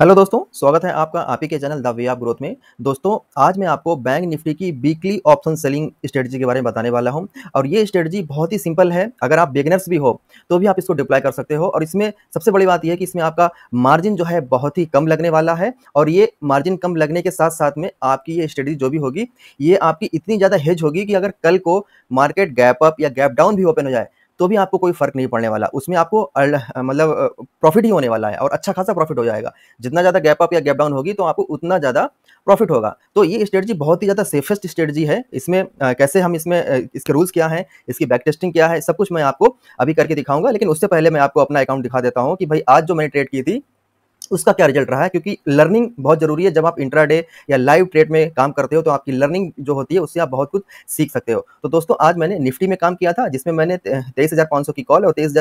hello दोस्तों स्वागत है आपका आप ही के channel the way of growth में दोस्तों आज मैं आपको बैंक निफ्टी की वीकली ऑप्शन सेलिंग स्ट्रेटजी के बारे में बताने वाला हूं और ये स्ट्रेटजी बहुत ही सिंपल है अगर आप बिगनर्स भी हो तो भी आप इसको डिप्लाई कर सकते हो और इसमें सबसे बड़ी बात यह है कि इसमें आपका मार्जिन जो है बहुत ही कम लगने वाला है और ये मार्जिन कम लगने के साथ साथ में आपकी ये स्ट्रेटजी जो भी होगी ये आपकी इतनी ज़्यादा हेज होगी कि अगर कल को मार्केट गैप अप या गैप डाउन भी ओपन हो जाए तो भी आपको कोई फ़र्क नहीं पड़ने वाला उसमें आपको मतलब प्रॉफिट ही होने वाला है और अच्छा खासा प्रॉफिट हो जाएगा जितना ज़्यादा गैप अप या गैप डाउन होगी तो आपको उतना ज़्यादा प्रॉफिट होगा तो ये स्ट्रेटजी बहुत ही ज़्यादा सेफेस्ट स्ट्रेटजी है इसमें आ, कैसे हम इसमें इसके रूल्स क्या है इसकी बैक टेस्टिंग क्या है सब कुछ मैं आपको अभी करके दिखाऊंगा लेकिन उससे पहले मैं आपको अपना अकाउंट दिखा देता हूँ कि भाई आज जो मैंने ट्रेड की थी उसका क्या रिजल्ट रहा है क्योंकि लर्निंग बहुत जरूरी है जब आप इंट्राडे या लाइव ट्रेड में काम करते हो तो आपकी लर्निंग जो होती है उससे आप बहुत कुछ सीख सकते हो तो दोस्तों आज मैंने निफ्टी में काम किया था जिसमें मैंने तेईस की कॉल और तेईस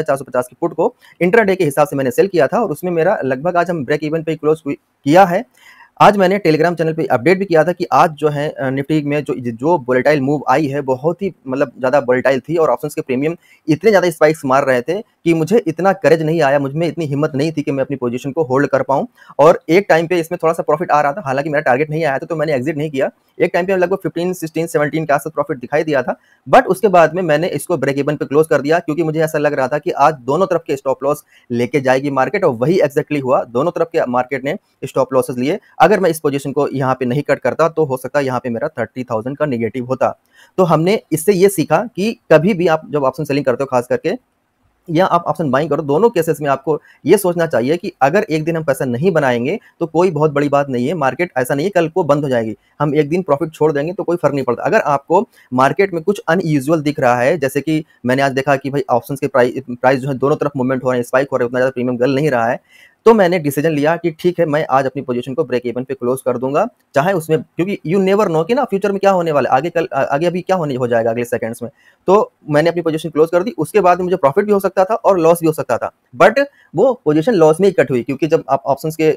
की पुट को इंट्राडे के हिसाब से मैंने सेल किया था और उसमें मेरा लगभग आज हम ब्रेक इवन पे क्लोज किया है आज मैंने टेलीग्राम चैनल पे अपडेट भी किया था कि आज जो है निफ्टी में जो जो बोलेटाइल मूव आई है बहुत ही मतलब ज़्यादा बोलेटाइल थी और ऑप्शंस के प्रीमियम इतने ज़्यादा स्पाइक्स मार रहे थे कि मुझे इतना करेज नहीं आया मुझ में इतनी हिम्मत नहीं थी कि मैं अपनी पोजीशन को होल्ड कर पाऊँ और एक टाइम पे इसमें थोड़ा सा प्रॉफिट आ रहा था हालांकि मेरा टारगेट नहीं आया था तो मैंने एग्जिट नहीं किया एक टाइम पे लगभग फिफ्टीन सिक्सटीन सेवनटीन के आसपास प्रॉफिट दिखाई दिया था बट उसके बाद में मैंने इसको ब्रेक इवन पे क्लोज कर दिया क्योंकि मुझे ऐसा लग रहा था कि आज दोनों तरफ के स्टॉप लॉस लेके जाएगी मार्केट और वही एक्जैक्टली हुआ दोनों तरफ के मार्केट ने स्टॉप लॉसेज लिए अगर मैं इस पोजीशन को यहाँ पे नहीं कट करता तो हो सकता यहाँ पे मेरा थर्टी थाउजेंड का निगेटिव होता तो हमने इससे ये सीखा कि कभी भी आप जब ऑप्शन सेलिंग करते हो खास करके या आप ऑप्शन बाई करो दोनों केसेस में आपको ये सोचना चाहिए कि अगर एक दिन हम पैसा नहीं बनाएंगे तो कोई बहुत बड़ी बात नहीं है मार्केट ऐसा नहीं है कल को बंद हो जाएगी हम एक दिन प्रॉफिट छोड़ देंगे तो कोई फर्क नहीं पड़ता अगर आपको मार्केट में कुछ अनयूजल दिख रहा है जैसे कि मैंने आज देखा कि भाई ऑप्शन के प्राइस प्राइस जो है दोनों तरफ मूवमेंट हो रहे हैं स्पाइक हो रहे हैं उतना ज़्यादा प्रीमियम गल नहीं रहा है तो मैंने डिसीजन लिया कि ठीक है मैं आज अपनी पोजीशन को ब्रेक इवन पे क्लोज कर दूंगा चाहे उसमें क्योंकि यू नेवर नो कि ना फ्यूचर में क्या होने वाला आगे कल आगे अभी क्या होने हो जाएगा अगले सेकंड्स में तो मैंने अपनी पोजीशन क्लोज कर दी उसके बाद मुझे प्रॉफिट भी हो सकता था और लॉस भी हो सकता था बट वो पोजिशन लॉस में ही कट हुई क्योंकि जब आप ऑप्शन के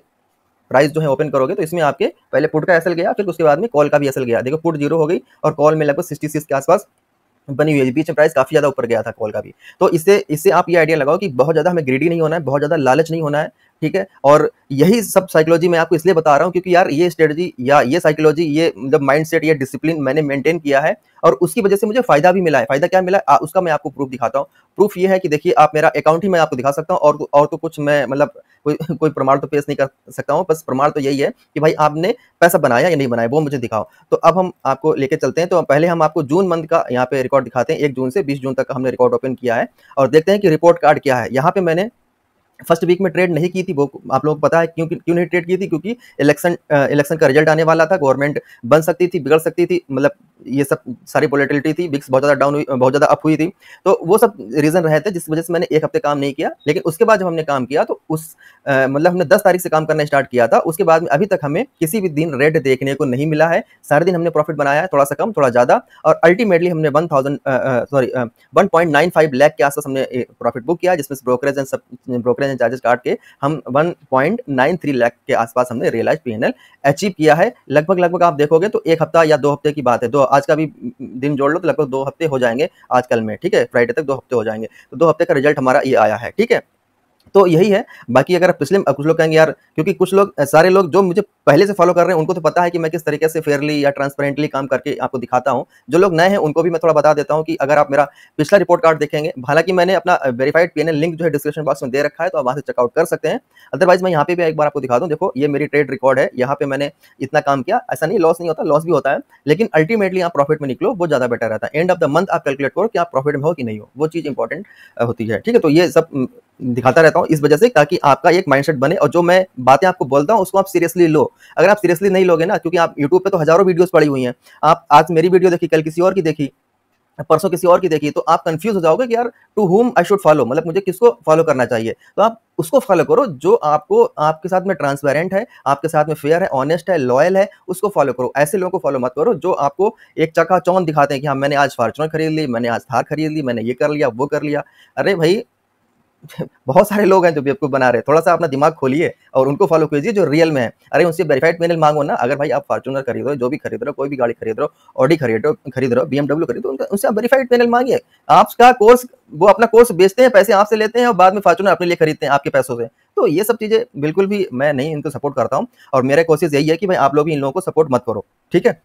प्राइस जो है ओपन करोगे तो इसमें आपके पहले पुट का असल गया फिर उसके बाद में कॉल का भी असल गया देखो पुट जीरो हो गई और कॉल में लगभग सिक्सटी सिक्स के आसपास बनी हुई है बीच में प्राइस काफी ज्यादा ऊपर गया था कॉल का भी तो इससे इससे आप ये आइडिया लगाओ कि बहुत ज्यादा हमें ग्रीडी नहीं होना है बहुत ज्यादा लालच नहीं होना है ठीक है और यही सब साइकोलॉजी मैं आपको इसलिए बता रहा हूँ क्योंकि यार ये स्ट्रेटजी या ये साइकोलॉजी ये मतलब माइंड सेट या डिसिप्लिन मैंने मेंटेन किया है और उसकी वजह से मुझे फायदा भी मिला है फायदा क्या मिला आ, उसका मैं आपको प्रूफ दिखाता हूँ प्रूफ ये है कि देखिए आप मेरा अकाउंट ही मैं आपको दिखा सकता हूँ और और तो कुछ मैं मतलब कोई कोई प्रमाण तो पेश नहीं कर सकता हूँ बस प्रमाण तो यही है कि भाई आपने पैसा बनाया या नहीं बनाया वो मुझे दिखाओ तो अब हम आपको लेके चलते हैं तो पहले हम आपको जून मंथ का यहाँ पे रिकॉर्ड दिखाते हैं एक जून से बीस जून तक हमने रिकॉर्ड ओपन किया है और देखते हैं कि रिपोर्ट कार्ड क्या है यहाँ पे मैंने फर्स्ट वीक में ट्रेड नहीं की थी वो आप लोगों को पता है क्यों क्यों नहीं ट्रेड की थी क्योंकि इलेक्शन इलेक्शन का रिजल्ट आने वाला था गवर्नमेंट बन सकती थी बिगड़ सकती थी मतलब ये सब सारी पोलिटिलिटी थी विक्स बहुत ज़्यादा डाउन हुई बहुत ज़्यादा अप हुई थी तो वो सब रीज़न रहे थे जिस वजह से मैंने एक हफ्ते काम नहीं किया लेकिन उसके बाद जब हमने काम किया तो उस मतलब हमने दस तारीख से काम करना स्टार्ट किया था उसके बाद में अभी तक हमें किसी भी दिन रेड देखने को नहीं मिला है सारे दिन हमने प्रॉफिट बनाया है थोड़ा सा कम थोड़ा ज़्यादा और अल्टीमेटली हमने one thousand sorry one point nine five के आसपास हमने प्रॉफिट बुक किया जिसमें ब्रोकरेज एंड सब ब्रोकरेज एंड चार्जेस काट के हम 1.93 लाख के आसपास हमने रियलाइज पी अचीव किया है लगभग लगभग आप देखोगे तो एक हफ्ता या दो हफ्ते की बात है दो आज का भी दिन जोड़ लो तो लगभग दो हफ्ते हो जाएंगे आजकल में ठीक है फ्राइडे तक दो हफ्ते हो जाएंगे तो दो हफ्ते का रिजल्ट हमारा ये आया है ठीक है तो यही है बाकी अगर पिछले कुछ लोग कहेंगे यार क्योंकि कुछ लोग सारे लोग जो मुझे पहले से फॉलो कर रहे हैं उनको तो पता है कि मैं किस तरीके से फेयरली या ट्रांसपेरेंटली काम करके आपको दिखाता हूँ जो लोग नए हैं उनको भी मैं थोड़ा बता देता हूँ कि अगर आप मेरा पिछला रिपोर्ट कार्ड देखेंगे हालांकि मैंने अपना वेरीफाइड पी लिंक जो है डिस्क्रिप्शन बॉक्स में दे रखा है तो आप वहाँ से चेकआउट कर सकते हैं अदरवाइज मैं यहाँ पे भी एक बार आपको दिखा दूँ देखो ये मेरी ट्रेड रिकॉर्ड है यहाँ पे मैंने इतना काम किया ऐसा नहीं लॉस नहीं होता लॉस भी होता है लेकिन अल्टीमेटली आप प्रॉफिट में निकलो वो ज़्यादा बेटर रहता है एंड ऑफ द मंथ आप कैलकुलेट करो कि आप प्रॉफिट में हो कि नहीं हो वो चीज़ इंपॉर्टेंट होती है ठीक है तो ये सब दिखाता रहता हूँ इस वजह से ताकि आपका एक माइंड बने और जो मैं बातें आपको बोलता हूँ उसको आप सीरियसली लो अगर आप सीरियसली नहीं लोगे ना क्योंकि आप यूट्यूब पर तो हज़ारों वीडियोज़ पड़ी हुई हैं आप आज मेरी वीडियो देखी कल किसी और की देखी परसों किसी और की देखी तो आप कंफ्यूज हो जाओगे कि यार to whom I should follow मतलब मुझे किसको फॉलो करना चाहिए तो आप उसको फॉलो करो जो आपको आपके साथ में ट्रांसपेरेंट है आपके साथ में फेयर है ऑनेस्ट है लॉयल है उसको फॉलो करो ऐसे लोगों को फॉलो मत करो जो आपको एक चका चौन दिखाते हैं कि हाँ मैंने आज फॉर्चुनर खरीद ली मैंने आज थार खरीद ली मैंने ये कर लिया वो कर लिया अरे भाई बहुत सारे लोग हैं जो भी आपको बना रहे हैं थोड़ा सा अपना दिमाग खोलिए और उनको फॉलो कीजिए जो रियल में है अरे उनसे वेरीफाइड पैनल मांगो ना अगर भाई आप फॉर्चुनर खरीद रहे हो जो भी खरीद रहे हो कोई भी गाड़ी खरीद रहे हो ऑडी खरीद रहे हो खरीद रहे हो बीएमडब्ल्यू खरीद रहे उनसे आप वेरीफाइड पैनल मांगिए आपका कोर्स वो अपना कोर्स बेचते हैं पैसे आपसे लेते हैं और बाद में फॉर्चुनर अपने लिए खरीदते हैं आपके पैसों से तो ये सब चीज़ें बिल्कुल भी मैं नहीं इनको सपोर्ट करता हूँ और मेरा कोशिश यही है कि भाई आप लोग भी इन लोगों को सपोर्ट मत करो ठीक है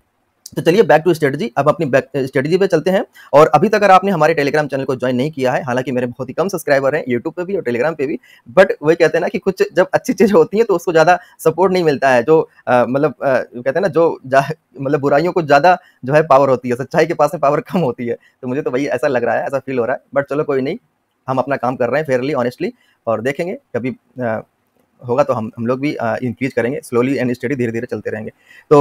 तो चलिए बैक टू स्ट्रेटजी अब अपनी बैक स्ट्रेटजी पे चलते हैं और अभी तक अगर आपने हमारे टेलीग्राम चैनल को ज्वाइन नहीं किया है हालांकि मेरे बहुत ही कम सब्सक्राइबर हैं यूट्यूब पे भी और टेलीग्राम पे भी बट वही कहते हैं ना कि कुछ जब अच्छी चीज़ होती है तो उसको ज़्यादा सपोर्ट नहीं मिलता है जो मतलब कहते हैं ना जो मतलब बुराइयों को ज़्यादा जो है पावर होती है सच्चाई के पास में पावर कम होती है तो मुझे तो वही ऐसा लग रहा है ऐसा फील हो रहा है बट चलो कोई नहीं हम अपना काम कर रहे हैं फेयरली ऑनेस्टली और देखेंगे कभी होगा तो हम हम लोग भी इंक्रीज करेंगे स्लोली एंड स्टडी धीरे धीरे चलते रहेंगे तो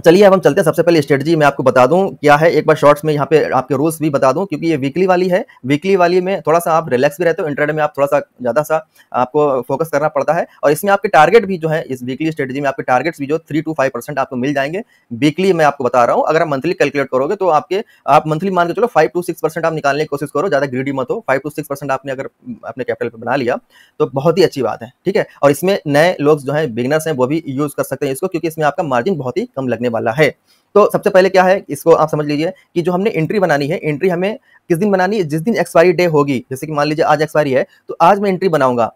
चलिए अब हम चलते हैं सबसे पहले स्ट्रेटजी मैं आपको बता दूं क्या है एक बार शॉर्ट्स में यहाँ पे आपके रूल्स भी बता दूं क्योंकि ये वीकली वाली है वीकली वाली में थोड़ा सा आप रिलैक्स भी रहते हो इंटरनेट में आप थोड़ा सा ज़्यादा सा आपको फोकस करना पड़ता है और इसमें आपके टारगेट भी जो है इस वीकली स्ट्रेटजी में आपके टारगेट्स भी जो थ्री टू फाइव परसेंट आपको मिल जाएंगे वीकली मैं आपको बता रहा हूँ अगर आप मंथली कैलकुलेट करोगे तो आपके आप मंथली मान के चलो फाइव टू सिक्स परसेंट आप निकालने की कोशिश करो ज़्यादा ग्रीडी मत हो फाइव टू सिक्स परसेंट आपने अगर अपने कैपिटल पर बना लिया तो बहुत ही अच्छी बात है ठीक है और इसमें नए लोग जो है बिगनर्स हैं वो भी यूज़ कर सकते हैं इसको क्योंकि इसमें आपका मार्जिन बहुत ही कम लगे करने वाला है तो सबसे पहले क्या है इसको आप समझ लीजिए कि जो हमने एंट्री बनानी है एंट्री हमें किस दिन बनानी है जिस दिन एक्सपायरी डे होगी जैसे कि मान लीजिए आज एक्सपायरी है तो आज मैं एंट्री बनाऊंगा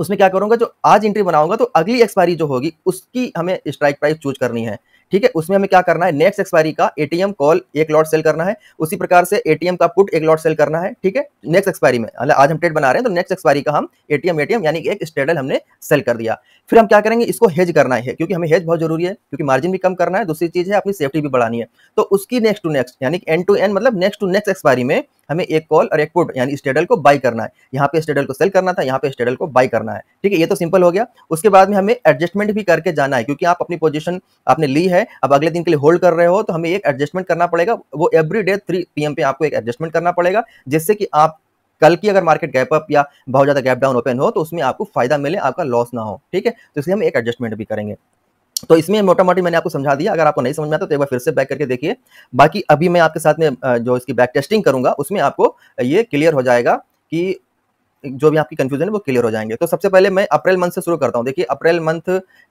उसमें क्या करूंगा जो आज एंट्री बनाऊंगा तो अगली एक्सपायरी जो होगी उसकी हमें स्ट्राइक प्राइस चूज करनी है ठीक है उसमें हमें क्या करना है नेक्स्ट एक्सपायरी का एटीएम कॉल एक लॉट सेल करना है उसी प्रकार से एटीएम का पुट एक लॉट सेल करना है ठीक है नेक्स्ट एक्सपायरी में मतलब आज हम ट्रेड बना रहे हैं तो नेक्स्ट एक्सपायरी का हम एटीएम एटीएम यानी एक स्टेडल हमने सेल कर दिया फिर हम क्या करेंगे इसको हेज करना है क्योंकि हमें हेज बहुत जरूरी है क्योंकि मार्जिन भी कम करना है दूसरी चीज है अपनी सेफ्टी भी बढ़ानी है तो उसकी नेक्स्ट टू नेक्स्ट यानी एंड टू एंड मतलब नेक्स्ट टू नेक्स्ट एक्सपायरी में हमें एक कॉल और एक पुट यानी स्टेडल को बाई करना है यहाँ पे स्टेडल को सेल करना था यहाँ पे स्टेडल को बाई करना है ठीक है ये तो सिंपल हो गया उसके बाद में हमें एडजस्टमेंट भी करके जाना है क्योंकि आप अपनी पोजिशन आपने ली है अब अगले दिन के लिए होल्ड कर रहे हो तो हमें एक एडजस्टमेंट करना पड़ेगा वो एवरी डे थ्री पी पे आपको एक एडजस्टमेंट करना पड़ेगा जिससे कि आप कल की अगर मार्केट गैप अप या बहुत ज़्यादा गैप डाउन ओपन हो तो उसमें आपको फायदा मिले आपका लॉस ना हो ठीक है तो इसलिए हम एक एडजस्टमेंट भी करेंगे तो इसमें मोटा मोटी मैंने आपको समझा दिया अगर आपको नहीं समझ में आता तो एक बार फिर से बैक करके देखिए बाकी अभी मैं आपके साथ में जो इसकी बैक टेस्टिंग करूंगा उसमें आपको ये क्लियर हो जाएगा कि जो भी आपकी कंफ्यूजन है वो क्लियर हो जाएंगे तो सबसे पहले मैं अप्रैल मंथ से शुरू करता हूँ देखिए अप्रैल मंथ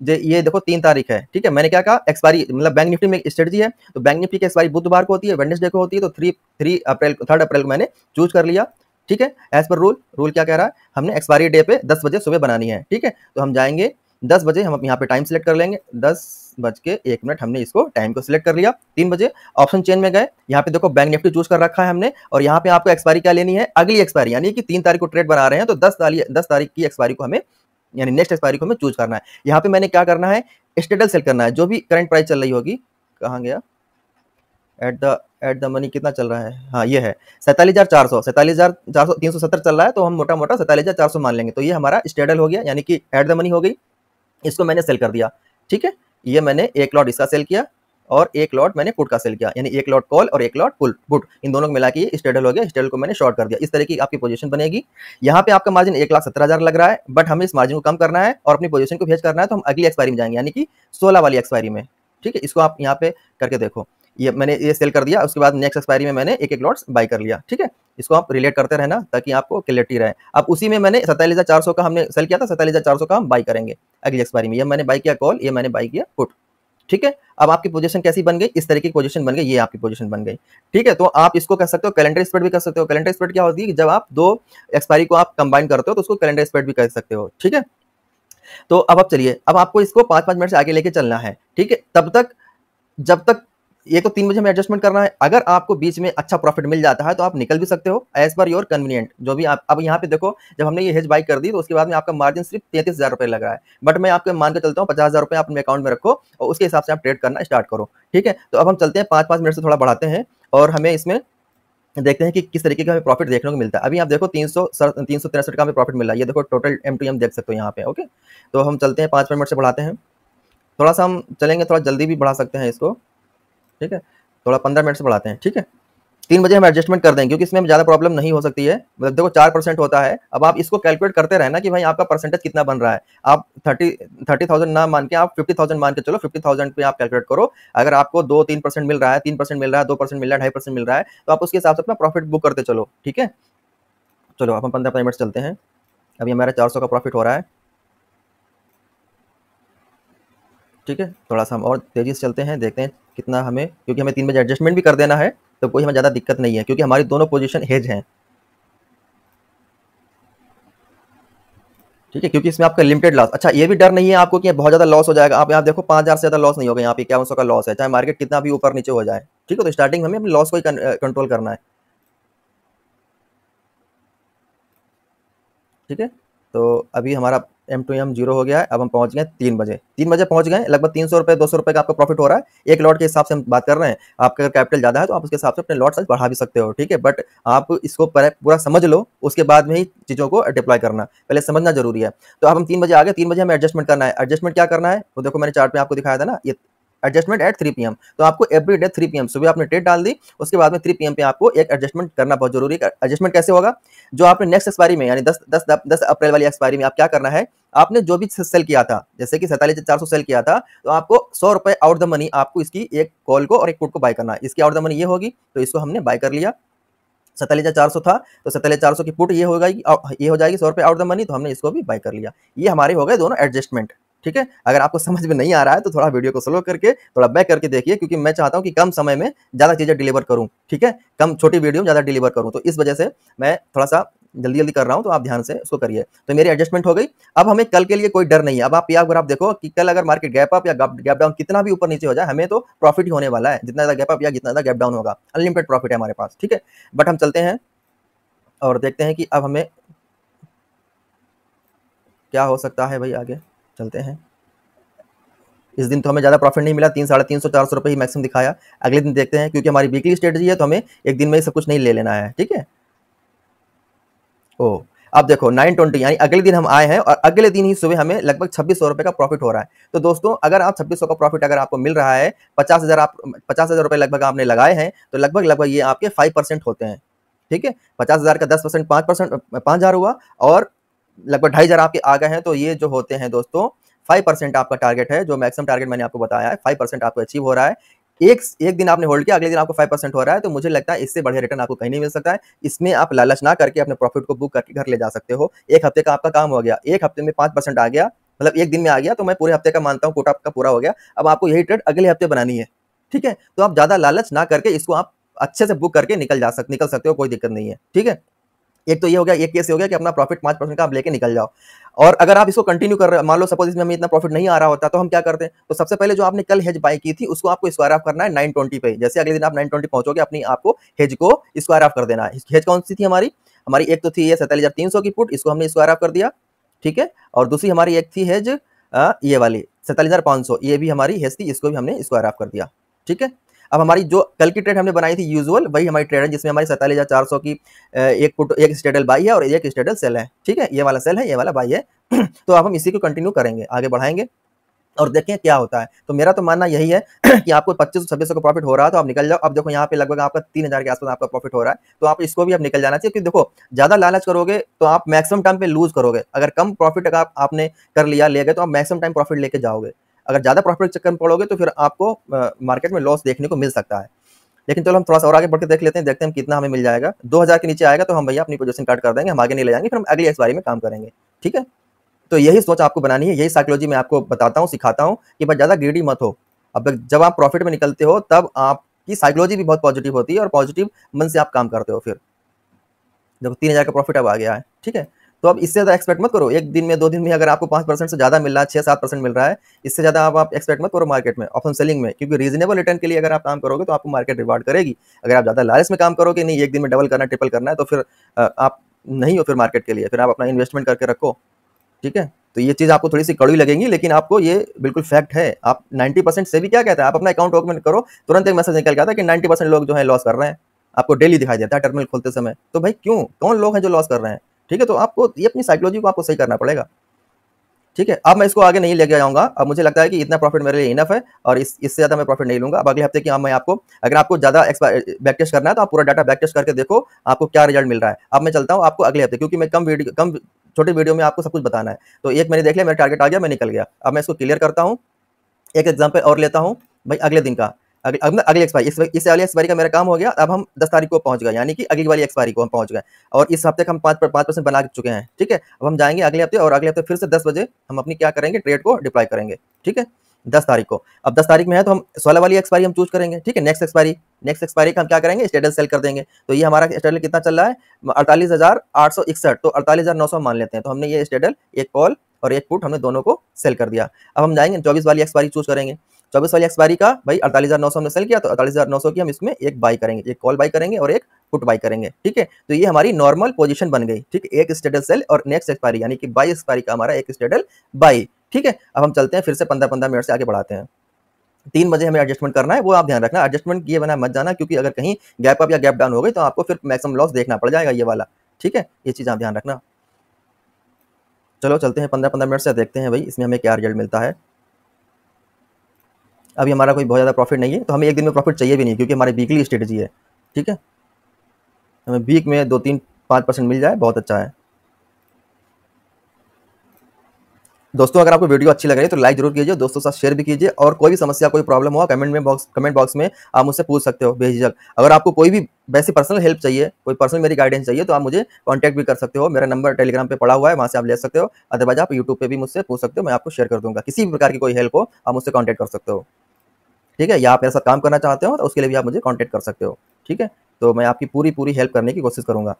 ये देखो तीन तारीख है ठीक है मैंने क्या कहा एक्सपायरी मतलब बैंक निफ्टी में एक स्ट्रेटजी है तो बैंक निफ्टी की एक्सपायरी बुधवार को होती है वेडनेसडे को होती है तो three three April third April को मैंने चूज कर लिया ठीक है एज पर रूल रूल क्या कह रहा है हमने एक्सपायरी डे पे दस बजे सुबह बनानी है ठीक है तो हम जाएंगे दस बजे हम यहाँ पे टाइम सेलेक्ट कर लेंगे दस बज के एक मिनट हमने इसको टाइम को सिलेक्ट कर लिया तीन बजे ऑप्शन चेन में गए यहाँ पे देखो बैंक निफ्टी चूज कर रखा है हमने और यहाँ पे आपको एक्सपायरी क्या लेनी है अगली एक्सपायरी यानी कि तीन तारीख को ट्रेड बना रहे हैं तो दस तारीख दस तारीख की एक्सपायरी को हमें यानी नेक्स्ट एक्सपायरी को हमें चूज करना है यहाँ पे मैंने क्या करना है स्टेटल सेल करना है जो भी करंट प्राइस चल रही होगी कहाँ गया at the at the money कितना चल रहा है हाँ ये है सैंतालीस हज़ार चार सौ सैंतालीस हज़ार चार सौ तीन सौ सत्तर चल रहा है तो हम मोटा मोटा सैंतालीस हज़ार चार सौ मान लेंगे तो ये हमारा स्टेडल हो गया यानी कि एट द मनी हो गई इसको मैंने सेल कर दिया ठीक है ये मैंने एक लॉट इसका सेल किया और एक लॉट मैंने पुट का सेल किया यानी एक लॉट कॉल और एक लॉट पुल पुट इन दोनों को मिला के स्टेडल हो गया स्टेडल को मैंने शॉर्ट कर दिया इस तरह की आपकी पोजीशन बनेगी यहाँ पे आपका मार्जिन एक लाख सत्तर हज़ार लग रहा है बट हमें इस मार्जिन को कम करना है और अपनी पोजीशन को भेज करना है तो हम अगली एक्सपायरी में जाएंगे यानी कि सोलह वाली एक्सपायरी में ठीक है इसको आप यहाँ पे करके देखो ये मैंने ये सेल कर दिया उसके बाद नेक्स्ट एक्सपायरी में मैंने एक एक लॉट्स बाय कर लिया ठीक है इसको आप रिलेट करते रहना ताकि आपको क्लियरिटी रहे अब उसी में मैंने सैतालीस हज़ार चार सौ का हमने सेल किया था सैतालीस हज़ार चार सौ का हम बाई करेंगे अगली एक्सपायरी में ये मैंने बाई किया कॉल ये मैंने बाई किया पुट ठीक है अब आपकी पोजीशन कैसी बन गई इस तरीके की पोजीशन बन गई ये आपकी पोजीशन बन गई ठीक है तो आप इसको कर सकते हो कैलेंडर स्प्रेड भी कर सकते हो कैलेंडर स्प्रेड क्या होती है जब आप दो एक्सपायरी को आप कंबाइन करते हो तो उसको कैलेंडर स्प्रेड भी कर सकते हो ठीक है तो अब आप चलिए अब आपको इसको पांच पांच मिनट से आगे लेके चलना है ठीक है तब तक जब तक ये तो तीन बजे हमें एडजस्टमेंट करना है अगर आपको बीच में अच्छा प्रॉफिट मिल जाता है तो आप निकल भी सकते हो एज पर योर कन्वीनियंट जो भी आप अब यहाँ पे देखो जब हमने ये हेज बाई कर दी तो उसके बाद में आपका मार्जिन सिर्फ तैंतीस हज़ार रुपये लग रहा है बट मैं आपको मान के चलता हूँ पचास हज़ार रुपये आप अपने अकाउंट में रखो और उसके हिसाब से आप ट्रेड करना स्टार्ट करो ठीक है तो अब हम चलते हैं पाँच पाँच मिनट से थोड़ा बढ़ाते हैं और हमें इसमें देखते हैं कि किस तरीके का हमें प्रॉफिट देखने को मिलता है अभी आप देखो तीन सौ तीन सौ तिरसठ का हमें प्रॉफिट मिला ये देखो टोटल एम टू एम देख सकते हो यहाँ पे ओके तो हम चलते हैं पाँच मिनट से बढ़ाते हैं थोड़ा सा हम चलेंगे थोड़ा जल्दी भी बढ़ा सकते हैं इसको ठीक है थोड़ा पंद्रह मिनट से बढ़ाते हैं ठीक है तीन बजे हम एडजस्टमेंट कर देंगे क्योंकि इसमें ज़्यादा प्रॉब्लम नहीं हो सकती है मतलब देखो चार परसेंट होता है अब आप इसको कैलकुलेट करते रहना कि भाई आपका परसेंटेज कितना बन रहा है आप थर्टी थर्टी थाउजेंड ना मान के आप फिफ्टी थाउजेंड मान के चलो फिफ्टी थाउजेंड पे आप कैलकुलेट करो अगर आपको दो तीन परसेंट मिल रहा है तीन परसेंट मिल रहा है दो परसेंट मिल रहा है ढाई परसेंट मिल रहा है तो आप उसके हिसाब से अपना प्रॉफिट बुक करते चलो ठीक है चलो आप हम पंद्रह मिनट चलते हैं अभी हमारा चार का प्रॉफिट हो रहा है ठीक है थोड़ा सा हम और तेज़ी से चलते हैं देखते हैं कितना हमें क्योंकि हमें तीन बजे एडजस्टमेंट भी कर देना है तो कोई हमें ज़्यादा दिक्कत नहीं है क्योंकि हमारी दोनों पोजिशन हेज हैं ठीक है क्योंकि इसमें आपका लिमिटेड लॉस अच्छा ये भी डर नहीं है आपको कि बहुत ज़्यादा लॉस हो जाएगा आप यहाँ देखो पाँच हज़ार से ज़्यादा लॉस नहीं होगा यहाँ पे इक्यावन सौ का लॉस है चाहे मार्केट कितना भी ऊपर नीचे हो जाए ठीक है तो स्टार्टिंग हमें अपने लॉस को ही कंट्रोल करना है ठीक है तो अभी हमारा एम टू एम जीरो हो गया है अब हम पहुंच गए तीन बजे तीन बजे पहुंच गए लगभग तीन सौ रुपये दो सौ रुपये का आपका प्रॉफिट हो रहा है एक लॉट के हिसाब से हम बात कर रहे हैं आपका अगर कैपिटल ज़्यादा है तो आप उसके हिसाब से अपने लॉट साइज बढ़ा भी सकते हो ठीक है बट आप इसको पूरा समझ लो उसके बाद में ही चीज़ों को डिप्लॉय करना पहले समझना जरूरी है तो अब हम तीन बजे आ गए तीन बजे हमें एडजस्टमेंट करना है एडजस्टमेंट क्या करना है वो देखो मैंने चार्ट में आपको दिखाया था ना ये एडजस्टमेंट एट थ्री पीएम तो आपको एवरी डे थ्री पीएम सुबह आपने डेट डाल दी उसके बाद में थ्री पीएम पे आपको एक एडजस्टमेंट करना बहुत जरूरी है एडजस्टमेंट कैसे होगा जो आपने नेक्स्ट एक्सपायरी में यानी दस दस 10 अप्रैल वाली एक्सपायरी में आप क्या करना है आपने जो भी सेल किया था जैसे कि सैतालीस चार सौ सेल किया था तो आपको सौ रुपए आउट द मनी आपको इसकी एक कॉल को और एक पुट को बाय करना है इसकी आउट द मनी ये होगी तो इसको हमने बाय कर लिया सैतालीस हज़ार चार सौ था तो सैतालीस चार सौ की पुट ये हो जाएगी ये हो जाएगी सौ रुपये आउट द मनी तो हमने इसको भी बाय कर लिया ये हमारे हो गए दोनों एडजस्टमेंट ठीक है अगर आपको समझ में नहीं आ रहा है तो थोड़ा वीडियो को स्लो करके थोड़ा बैक करके देखिए क्योंकि मैं चाहता हूँ कि कम समय में ज़्यादा चीज़ें डिलीवर करूँ ठीक है कम छोटी वीडियो में ज़्यादा डिलीवर करूँ तो इस वजह से मैं थोड़ा सा जल्दी जल्दी कर रहा हूँ तो आप ध्यान से उसको करिए तो मेरी एडजस्टमेंट हो गई अब हमें कल के लिए कोई डर नहीं है अब आप अगर आप देखो कि कल अगर मार्केट गैप अप या गैप डाउन कितना भी ऊपर नीचे हो जाए हमें तो प्रॉफिट ही होने वाला है जितना ज़्यादा गैप अप या जितना ज़्यादा गैप डाउन होगा अनलिमिटेड प्रॉफिट है हमारे पास ठीक है बट हम चलते हैं और देखते हैं कि अब हमें क्या हो सकता है भाई आगे चलते हैं इस दिन तो हमें ज़्यादा प्रॉफिट नहीं मिला तीन साढ़े तीन सौ चार सौ रुपये ही मैक्सिमम दिखाया अगले दिन देखते हैं क्योंकि हमारी वीकली स्ट्रेटजी है तो हमें एक दिन में ही सब कुछ नहीं ले लेना है ठीक है ओ अब देखो 920 यानी अगले दिन हम आए हैं और अगले दिन ही सुबह हमें लगभग छब्बीस सौ का प्रॉफिट हो रहा है तो दोस्तों अगर आप छब्बीस सौ का प्रॉफिट अगर आपको मिल रहा है पचास हज़ार आप पचास हज़ार रुपए लगभग आपने लगाए हैं तो लगभग लगभग ये आपके फाइव परसेंट होते हैं ठीक है पचास हज़ार का दस परसेंट पांच परसेंट पांच हज़ार हुआ और लगभग ढाई हज़ार आपके आ गए हैं तो ये जो होते हैं दोस्तों फाइव परसेंट आपका टारगेट है जो मैक्सिमम टारगेट मैंने आपको बताया है फाइव परसेंट आपको अचीव हो रहा है एक एक दिन आपने होल्ड किया अगले दिन आपको फाइव परसेंट हो रहा है तो मुझे लगता है इससे बढ़िया रिटर्न आपको कहीं नहीं मिल सकता है इसमें आप लालच ना करके अपने प्रॉफिट को बुक करके घर ले जा सकते हो एक हफ्ते का आपका काम हो गया एक हफ्ते में पांच परसेंट आ गया मतलब एक दिन में आ गया तो मैं पूरे हफ्ते का मानता हूँ कोटा आपका पूरा हो गया अब आपको यही ट्रेड अगले हफ्ते बनानी है ठीक है तो आप ज़्यादा लालच ना करके इसको आप अच्छे से बुक करके निकल जा सकते निकल सकते हो कोई दिक्कत नहीं है ठीक है एक तो ये हो गया एक केस हो गया कि अपना प्रॉफिट पांच परसेंट का आप लेके निकल जाओ और अगर आप इसको कंटिन्यू कर रहे मान लो सपोज इसमें हमें इतना प्रॉफिट नहीं आ रहा होता तो हम क्या करते हैं तो सबसे पहले जो आपने कल हेज बाई की थी उसको आपको स्क्वायर ऑफ करना है नाइन ट्वेंटी पे जैसे अगले दिन आप नाइन ट्वेंटी पहुंचोगे अपनी आपको हेज को स्क्वायर ऑफ कर देना है हेज कौन सी थी हमारी हमारी एक तो थी ये सैंतालीस हज़ार तीन सौ की पुट इसको हमने स्क्वायर ऑफ कर दिया ठीक है और दूसरी हमारी एक थी हेज ये वाली सैंतालीस हज़ार पांच सौ ये भी हमारी हेज थी इसको भी हमने स्क्वायर ऑफ कर दिया ठीक है अब हमारी जो कल की ट्रेड हमने बनाई थी यूजुअल वही हमारी ट्रेड है जिसमें हमारी सैंतालीस हज़ार चार सौ की एक पुट एक स्टेटल बाई है और एक स्टेटल सेल है ठीक है ये वाला सेल है ये वाला बाई है तो अब हम इसी को कंटिन्यू करेंगे आगे बढ़ाएंगे और देखें क्या होता है तो मेरा तो मानना यही है कि आपको पच्चीस सौ छब्बीस का प्रॉफिट हो रहा है तो आप निकल जाओ अब देखो यहाँ पे लगभग आपका तीन हज़ार के आसपास आपका प्रॉफिट हो रहा है तो आप इसको भी आप निकल जाना चाहिए क्योंकि देखो ज़्यादा लालच करोगे तो आप मैक्सिमम टाइम पे लूज करोगे अगर कम प्रॉफिट अगर आप, आपने कर लिया ले गए तो आप मैक्सिमम टाइम प्रॉफिट लेके जाओगे अगर ज़्यादा प्रॉफिट चक्कर में पड़ोगे तो फिर आपको मार्केट में लॉस देखने को मिल सकता है लेकिन चलो तो हम थोड़ा सा और आगे बढ़कर के देख लेते हैं देखते हैं कितना हमें मिल जाएगा दो के नीचे आएगा तो हम भैया अपनी पोजिशन कार्ड कर देंगे हम आगे नहीं ले जाएंगे फिर हम अगली एक्सपायरी में काम करेंगे ठीक है तो यही सोच आपको बनानी है यही साइकोलॉजी मैं आपको बताता हूँ सिखाता हूँ कि बस ज़्यादा ग्रीडी मत हो अब जब आप प्रॉफिट में निकलते हो तब आपकी साइकोलॉजी भी बहुत पॉजिटिव होती है और पॉजिटिव मन से आप काम करते हो फिर देखो तीन हज़ार का प्रॉफिट अब आ गया है ठीक है तो अब इससे ज़्यादा एक्सपेक्ट मत करो एक दिन में दो दिन में अगर आपको पाँच परसेंट से ज़्यादा मिल रहा है छः सात परसेंट मिल रहा है इससे ज़्यादा आप, आप एक्सपेक्ट मत करो मार्केट में ऑप्शन सेलिंग में क्योंकि रीजनेबल रिटर्न के लिए अगर आप काम करोगे तो आपको मार्केट रिवार्ड करेगी अगर आप ज़्यादा लालच में काम करोगे नहीं एक दिन में डबल करना ट्रिपल करना है तो फिर आप नहीं हो फिर मार्केट के लिए फिर आप अपना इन्वेस्टमेंट करके रखो ठीक है तो ये चीज़ आपको थोड़ी सी कड़ी लगेगी लेकिन आपको ये बिल्कुल फैक्ट है आप नाइन्टी परसेंट से भी क्या कहते हैं आप अपना अकाउंट ओपन करो तुरंत एक मैसेज निकल गया था कि नाइन्टी परसेंट लोग जो है लॉस कर रहे हैं आपको डेली दिखाई देता है टर्मिनल खोलते समय तो भाई क्यों कौन लोग हैं जो लॉस कर रहे हैं ठीक है तो आपको ये अपनी साइकोलॉजी को आपको सही करना पड़ेगा ठीक है अब मैं इसको आगे नहीं लेके आऊँगा अब मुझे लगता है कि इतना प्रॉफिट मेरे लिए इनफ है और इस इससे ज़्यादा मैं प्रॉफिट नहीं लूँगा अब अगले हफ्ते की मैं आपको अगर आपको ज़्यादा बैक टेस्ट करना है तो आप पूरा डाटा बैक टेस्ट करके देखो आपको क्या रिजल्ट मिल रहा है अब मैं चलता हूँ आपको अगले हफ्ते क्योंकि मैं कम वीडियो कम छोटे वीडियो में आपको सब कुछ बताना है तो एक मैंने देख लिया मेरा टारगेट आ गया मैं निकल गया अब मैं इसको क्लियर करता हूँ एक एग्जाम्पल और लेता हूँ भाई अगले दिन का अगली अब ना अगली एक्सपायरी इस वाली एक्सपायरी का मेरा काम हो गया अब हम दस तारीख को पहुंच गए यानी कि अगली वाली एक्सपायरी को हम पहुंच गए और इस हफ्ते हम पाँच पाँच परसेंट बना चुके हैं ठीक है अब हम जाएंगे अगले हफ्ते और अगले हफ्ते फिर से दस बजे हम अपनी क्या करेंगे ट्रेड को डिप्लाई करेंगे ठीक है दस तारीख को अब दस तारीख में है तो हम सोलह वाली एक्सपायरी हम चूज करेंगे ठीक है नेक्स्ट एक्सपायरी नेक्स्ट एक्सपायरी का हम क्या करेंगे स्टेटस सेल कर देंगे तो ये हमारा स्टेटल कितना चल रहा है अड़तालीस हज़ार आठ सौ इकसठ तो अड़तालीस हज़ार नौ सौ मान लेते हैं तो हमने ये स्टेटल एक कॉल और एक फुट हमने दोनों को सेल कर दिया अब हम जाएंगे चौबीस वाली एक्सपायरी चूज करेंगे चौबीस वाली एक्सपायरी का भाई अड़तालीस हज़ार नौ सौ हमने सेल किया तो अड़तालीस हज़ार नौ सौ की हम इसमें एक बाई करेंगे एक कॉल बाई करेंगे और एक पुट बाई करेंगे ठीक है तो ये हमारी नॉर्मल पोजीशन बन गई ठीक एक स्टेडल सेल और नेक्स्ट एक्सपायरी यानी कि बाई एक्सपायरी का हमारा एक स्टेडल बाई ठीक है अब हम चलते हैं फिर से पंद्रह पंद्रह मिनट से आगे बढ़ाते हैं तीन बजे हमें एडजस्टमेंट करना है वो आप ध्यान रखना एडजस्टमेंट किए बना मत जाना क्योंकि अगर कहीं गैप अप या गैप डाउन हो गई तो आपको फिर मैक्सिमम लॉस देखना पड़ जाएगा ये वाला ठीक है ये चीज़ आप ध्यान रखना चलो चलते हैं पंद्रह पंद्रह मिनट से देखते हैं भाई इसमें हमें क्या रिजल्ट मिलता है अभी हमारा कोई बहुत ज़्यादा प्रॉफिट नहीं है तो हमें एक दिन में प्रॉफिट चाहिए भी नहीं क्योंकि हमारी वीकली स्ट्रेटजी है ठीक है हमें वीक में दो तीन पाँच परसेंट मिल जाए बहुत अच्छा है दोस्तों अगर आपको वीडियो अच्छी लग रही है तो लाइक जरूर कीजिए दोस्तों साथ शेयर भी कीजिए और कोई भी समस्या कोई प्रॉब्लम हो कमेंट में बॉक्स कमेंट बॉक्स में आप मुझसे पूछ सकते हो बेझिझक अगर आपको कोई भी वैसी पर्सनल हेल्प चाहिए कोई पर्सनल मेरी गाइडेंस चाहिए तो आप मुझे कॉन्टैक्ट भी कर सकते हो मेरा नंबर टेलीग्राम पर पड़ा हुआ है वहाँ से आप ले सकते हो अदरवाइज आप यूट्यूब पर भी मुझसे पूछ सकते हो मैं आपको शेयर कर दूँगा किसी भी प्रकार की कोई हेल्प हो आप मुझसे कॉन्टैक्ट कर सकते हो ठीक है या आप मेरे साथ काम करना चाहते हो तो उसके लिए भी आप मुझे कॉन्टेक्ट कर सकते हो ठीक है तो मैं आपकी पूरी पूरी हेल्प करने की कोशिश करूँगा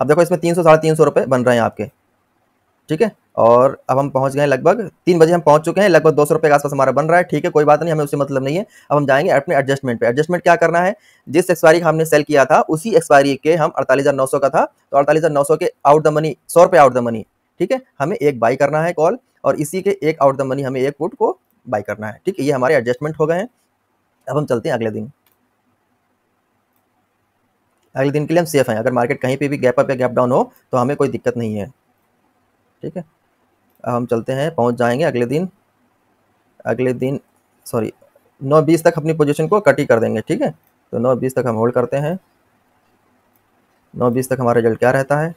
अब देखो इसमें तीन सौ साढ़े तीन सौ रुपये बन रहे हैं आपके ठीक है और अब हम पहुंच गए लगभग तीन बजे हम पहुंच चुके हैं लगभग दो सौ रुपये के आसपास हमारा बन रहा है ठीक है कोई बात नहीं हमें उससे मतलब नहीं है अब हम जाएंगे अपने एडजस्टमेंट पे एडजस्टमेंट क्या करना है जिस एक्सपायरी हमने सेल किया था उसी एक्सपायरी के हम अड़तालीस हज़ार नौ सौ का था तो अड़तालीस हज़ार नौ सौ के आउट द मनी सौ रुपये आउट द मनी ठीक है हमें एक बाई करना है कॉल और इसी के एक आउट द मनी हमें एक फुट को बाई करना है ठीक है ये हमारे एडजस्टमेंट हो गए हैं अब हम चलते हैं अगले दिन अगले दिन के लिए हम सेफ हैं अगर मार्केट कहीं पे भी गैप अप या गैप डाउन हो तो हमें कोई दिक्कत नहीं है ठीक है अब हम चलते हैं पहुंच जाएंगे अगले दिन अगले दिन सॉरी नौ बीस तक अपनी पोजीशन को कट ही कर देंगे ठीक है तो नौ बीस तक हम होल्ड करते हैं नौ बीस तक हमारा रिजल्ट क्या रहता है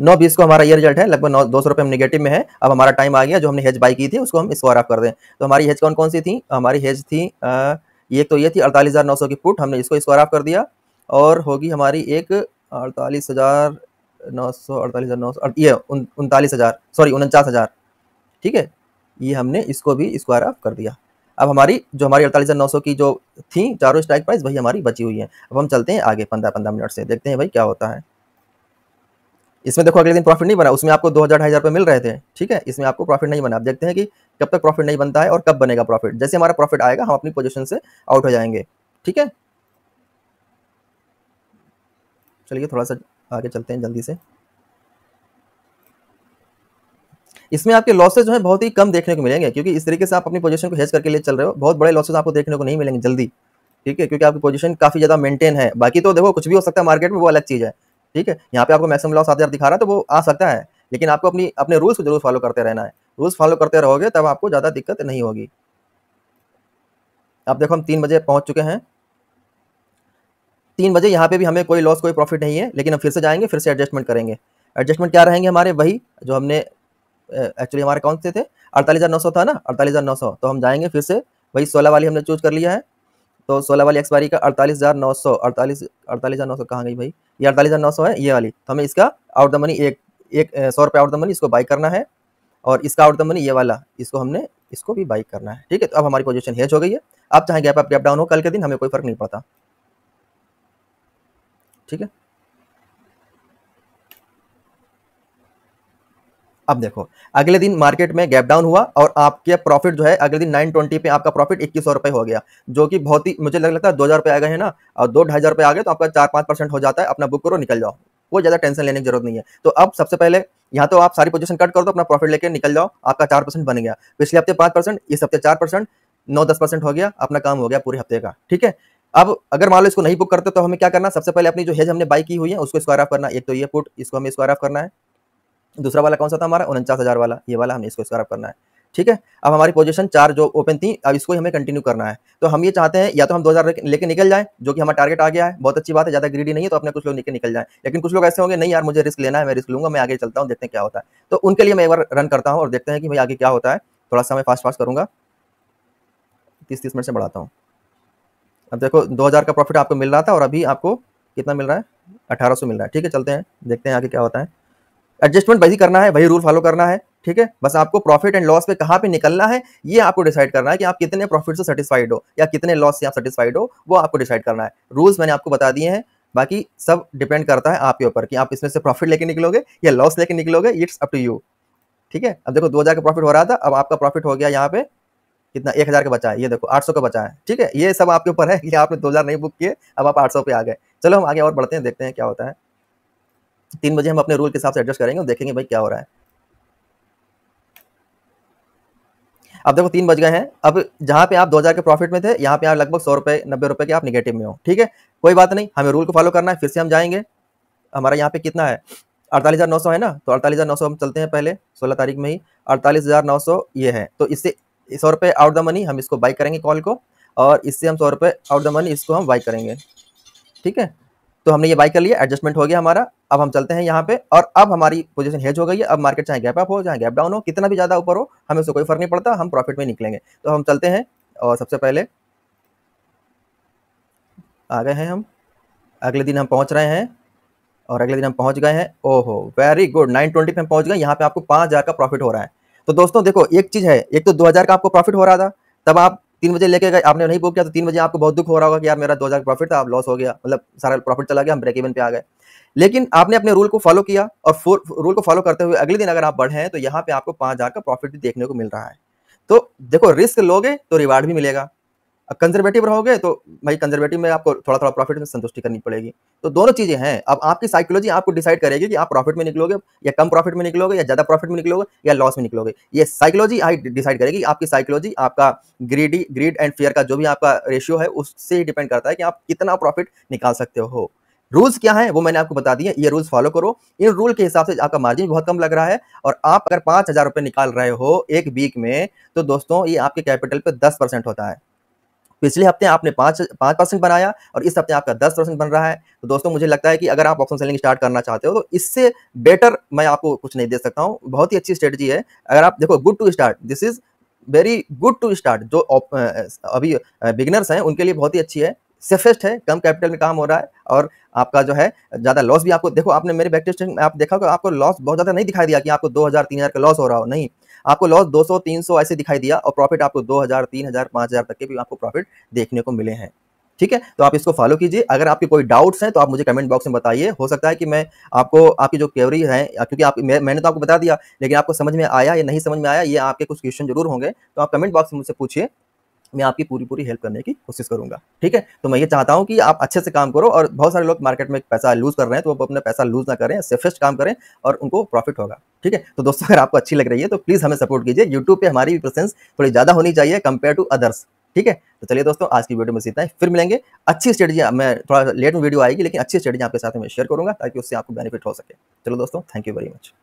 नौ बीस को हमारा ये रिजल्ट है लगभग नौ दो सौ रुपये हम निगेटिव में है अब हमारा टाइम आ गया जो हमने हेज बाई की थी उसको हम स्क्वायर ऑफ कर दें तो हमारी हेज कौन कौन सी थी हमारी हेज थी आ, ये तो ये थी अड़तालीस हज़ार नौ सौ की पुट हमने इसको स्क्वायर ऑफ कर दिया और होगी हमारी एक अड़तालीस हज़ार नौ सौ अड़तालीस हज़ार नौ सौ ये उनतालीस हज़ार सॉरी उनचास हज़ार ठीक है ये हमने इसको भी स्क्वायर ऑफ कर दिया अब हमारी जो हमारी अड़तालीस हज़ार नौ सौ की जो थी चारों स्ट्राइक प्राइस वही हमारी बची हुई है अब हम चलते हैं आगे पंद्रह पंद्रह मिनट से देखते हैं भाई क्या होता है इसमें देखो अगले दिन प्रॉफिट नहीं बना उसमें आपको दो हज़ार ढाई हज़ार मिल रहे थे ठीक है इसमें आपको प्रॉफिट नहीं बना आप देखते हैं कि कब तक प्रॉफिट नहीं बनता है और कब बनेगा प्रॉफिट जैसे हमारा प्रॉफिट आएगा हम अपनी पोजिशन से आउट हो जाएंगे ठीक है चलिए थोड़ा सा आगे चलते हैं जल्दी से इसमें आपके लॉसेज जो है बहुत ही कम देखने को मिलेंगे क्योंकि इस तरीके से आप अपनी पोजीशन को हेज करके लिए चल रहे हो बहुत बड़े लॉसेज आपको देखने को नहीं मिलेंगे जल्दी ठीक है क्योंकि आपकी पोजीशन काफ़ी ज़्यादा मेंटेन है बाकी तो देखो कुछ भी हो सकता है मार्केट में वो अलग चीज़ है ठीक है यहाँ पे आपको मैक्सिमम लॉस सात हज़ार दिखा रहा है तो वो आ सकता है लेकिन आपको अपनी अपने रूल्स को जरूर फॉलो करते रहना है रूल्स फॉलो करते रहोगे तब आपको ज़्यादा दिक्कत नहीं होगी आप देखो हम तीन बजे पहुँच चुके हैं तीन बजे यहाँ पे भी हमें कोई लॉस कोई प्रॉफिट नहीं है लेकिन हम फिर से जाएंगे फिर से एडजस्टमेंट करेंगे एडजस्टमेंट क्या रहेंगे हमारे वही जो हमने एक्चुअली हमारे कौन से थे अड़तालीस हज़ार नौ सौ था ना अड़तालीस हज़ार नौ सौ तो हम जाएंगे फिर से वही सोलह वाली हमने चूज कर लिया है तो सोलह वाली एक्सपायरी का अड़तालीस हज़ार नौ सौ अड़तालीस अड़तालीस हज़ार नौ सौ कहाँ गई भाई ये अड़तालीस हज़ार नौ सौ है ये वाली तो हमें इसका आउट द मनी एक एक सौ रुपये आउट द मनी इसको बाई करना है और इसका आउट द मनी ये वाला इसको हमने इसको भी बाई करना है ठीक है तो अब हमारी पोजिशन हेज हो गई है आप चाहें गैप अप गैप डाउन हो कल के दिन हमें कोई फर्क नहीं पड़ता ठीक है अब देखो अगले दिन मार्केट में गैप डाउन हुआ और आपके प्रॉफिट जो है अगले दिन 920 पे आपका प्रॉफिट इक्कीस रुपए रुपये हो गया जो कि बहुत ही मुझे लग लगता है दो हज़ार रुपये आ गए हैं ना और दो ढाई हज़ार रुपये आ गए तो आपका चार पांच परसेंट हो जाता है अपना बुक करो निकल जाओ कोई ज़्यादा टेंशन लेने की जरूरत नहीं है तो अब सबसे पहले यहाँ तो आप सारी पोजिशन कट कर दो अपना प्रॉफिट लेकर निकल जाओ आपका चार परसेंट बन गया पिछले हफ्ते पांच परसेंट इस हफ्ते चार परसेंट नौ दस परसेंट हो गया अपना काम हो गया पूरे हफ्ते का ठीक है अब अगर मान लो इसको नहीं बुक करते तो हमें क्या करना सबसे पहले अपनी जो हेज हमने बाई की हुई है उसको स्क्वायर ऑफ करना एक तो ये पुट इसको हमें स्क्वायर ऑफ करना है दूसरा वाला कौन सा था हमारा उनचास हज़ार वाला ये वाला हमें इसको स्क्वायर अप करना है ठीक है अब हमारी पोजीशन चार जो ओपन थी अब इसको हमें कंटिन्यू करना है तो हम ये चाहते हैं या तो हम 2000 लेके निकल जाएं जो कि हमारा टारगेट आ गया है बहुत अच्छी बात है ज़्यादा ग्रीडी नहीं है तो अपने कुछ लोग लेके निकल जाएं लेकिन कुछ लोग ऐसे होंगे नहीं यार मुझे रिस्क लेना है मैं रिस्क लूंगा मैं आगे चलता हूँ देखते हैं क्या होता है तो उनके लिए मैं एक बार रन करता हूँ और देखते हैं कि भाई आगे क्या होता है थोड़ा सा मैं फास्ट फास्ट करूँगा तीस तीस मिनट से बढ़ाता हूँ अब देखो दो का प्रॉफिट आपको मिल रहा था और अभी आपको कितना मिल रहा है अठारह मिल रहा है ठीक है चलते हैं देखते हैं आगे क्या होता है एडजस्टमेंट वही करना है वही रूल फॉलो करना है ठीक है बस आपको प्रॉफिट एंड लॉस पे कहाँ पे निकलना है ये आपको डिसाइड करना है कि आप कितने प्रॉफिट से सेटिस्फाइड हो या कितने लॉस से आप सेटिस्फाइड हो वो आपको डिसाइड करना है रूल्स मैंने आपको बता दिए हैं बाकी सब डिपेंड करता है आपके ऊपर कि आप इसमें से प्रॉफिट लेके निकलोगे या लॉस लेके निकलोगे इट्स अप टू यू ठीक है अब देखो दो हज़ार का प्रॉफिट हो रहा था अब आपका प्रॉफिट हो गया यहाँ पे कितना एक हज़ार का बचा है ये देखो आठ सौ का बचा है ठीक है ये सब आपके ऊपर है कि आपने दो हज़ार नहीं बुक किए अब आप आठ सौ पे आ गए चलो हम आगे और बढ़ते हैं देखते हैं क्या होता है तीन बजे हम अपने रूल के हिसाब से एडजस्ट करेंगे और देखेंगे भाई क्या हो रहा है अब देखो तीन बज गए हैं अब जहां पे आप 2000 के प्रॉफिट में थे यहाँ पे आप लगभग सौ रुपए नब्बे रुपए के आप निगेटिव में हो ठीक है कोई बात नहीं हमें रूल को फॉलो करना है फिर से हम जाएंगे हमारा यहाँ पे कितना है अड़तालीस हज़ार नौ सौ है ना तो अड़तालीस हज़ार नौ सौ हम चलते हैं पहले सोलह तारीख में ही अड़तालीस हज़ार नौ सौ ये है तो इससे सौ रुपये आउट द मनी हम इसको बाई करेंगे कॉल को और इससे हम सौ रुपये आउट द मनी इसको हम बाई करेंगे ठीक है तो हमने ये बाई कर लिया एडजस्टमेंट हो गया हमारा अब हम चलते हैं यहाँ पे और अब हमारी पोजीशन हेज हो गई है अब मार्केट चाहे गैप अप हो चाहे गैप डाउन हो कितना भी ज़्यादा ऊपर हो हमें उससे कोई फर्क नहीं पड़ता हम प्रॉफिट में निकलेंगे तो हम चलते हैं और सबसे पहले आ गए हैं हम अगले दिन हम पहुंच रहे हैं और अगले दिन हम पहुंच गए हैं ओहो वेरी गुड नाइन ट्वेंटी पे पहुंच गए यहाँ पे आपको पाँच हज़ार का प्रॉफिट हो रहा है तो दोस्तों देखो एक चीज़ है एक तो दो हज़ार का आपको प्रॉफिट हो रहा था तब आप तीन बजे लेके गए आपने नहीं बुक किया तो तीन बजे आपको बहुत दुख हो रहा होगा कि यार मेरा दो हज़ार प्रॉफिट था आप लॉस हो गया मतलब सारा प्रॉफिट चला गया हम ब्रेक इवन पे आ गए लेकिन आपने अपने रूल को फॉलो किया और रूल को फॉलो करते हुए अगले दिन अगर आप बढ़े हैं तो यहाँ पे आपको पाँच हज़ार का प्रॉफिट भी देखने को मिल रहा है तो देखो रिस्क लोगे तो रिवार्ड भी मिलेगा कंजर्वेटिव रहोगे तो भाई कंजर्वेटिव में आपको थोड़ा थोड़ा प्रॉफिट में संतुष्टि करनी पड़ेगी तो दोनों चीज़ें हैं अब आपकी साइकोलॉजी आपको डिसाइड करेगी कि आप प्रॉफिट में निकलोगे या कम प्रॉफिट में निकलोगे या ज़्यादा प्रॉफिट में निकलोगे या लॉस में निकलोगे ये साइकोलॉजी डिसाइड करेगी आपकी साइकोलॉजी आपका ग्रीडी ग्रीड एंड फेयर का जो भी आपका रेशियो है उससे ही डिपेंड करता है कि आप कितना प्रॉफिट निकाल सकते हो रूल्स क्या है वो मैंने आपको बता दिए ये रूल्स फॉलो करो इन रूल के हिसाब से आपका मार्जिन बहुत कम लग रहा है और आप अगर पांच हज़ार रुपए निकाल रहे हो एक वीक में तो दोस्तों ये आपके कैपिटल पे दस परसेंट होता है पिछले हफ्ते आपने पांच पांच परसेंट बनाया और इस हफ्ते आपका दस परसेंट बन रहा है तो दोस्तों मुझे लगता है कि अगर आप ऑप्शन सेलिंग स्टार्ट करना चाहते हो तो इससे बेटर मैं आपको कुछ नहीं दे सकता हूँ बहुत ही अच्छी स्ट्रेटजी है अगर आप देखो good to start this is very good to start जो अभी बिगनर्स हैं उनके लिए बहुत ही अच्छी है सेफेस्ट है कम कैपिटल में काम हो रहा है और आपका जो है ज़्यादा लॉस भी आपको देखो आपने मेरे बैक में आप देखा आपको लॉस बहुत ज़्यादा नहीं दिखाई दिया कि आपको दो हज़ार तीन हज़ार का लॉस हो रहा हो नहीं आपको लॉस 200 300 ऐसे दिखाई दिया और प्रॉफिट आपको 2000 3000 5000 तक के भी आपको प्रॉफिट देखने को मिले हैं ठीक है तो आप इसको फॉलो कीजिए अगर आपके कोई डाउट्स हैं तो आप मुझे कमेंट बॉक्स में बताइए हो सकता है कि मैं आपको आपकी जो क्वेरी है क्योंकि आप मैं, मैंने तो आपको बता दिया लेकिन आपको समझ में आया या नहीं समझ में आया ये आपके कुछ क्वेश्चन जरूर होंगे तो आप कमेंट बॉक्स में मुझसे पूछिए मैं आपकी पूरी पूरी हेल्प करने की कोशिश करूंगा ठीक है तो मैं ये चाहता हूँ कि आप अच्छे से काम करो और बहुत सारे लोग मार्केट में पैसा लूज कर रहे हैं तो वो अपना पैसा लूज ना करें सेफेस्ट काम करें और उनको प्रॉफिट होगा ठीक है तो दोस्तों अगर आपको अच्छी लग रही है तो प्लीज़ हमें सपोर्ट कीजिए यूट्यूब पर हमारी प्रेसेंस थोड़ी ज़्यादा होनी चाहिए कंपेयर टू अदर्स ठीक है तो चलिए दोस्तों आज की वीडियो में सीता है फिर मिलेंगे अच्छी स्ट्रेटेजी मैं थोड़ा लेट में वीडियो आएगी लेकिन अच्छी स्ट्रेटेजी आपके साथ मैं शेयर करूंगा ताकि उससे आपको बेनिफिट हो सके चलो दोस्तों थैंक यू वेरी मच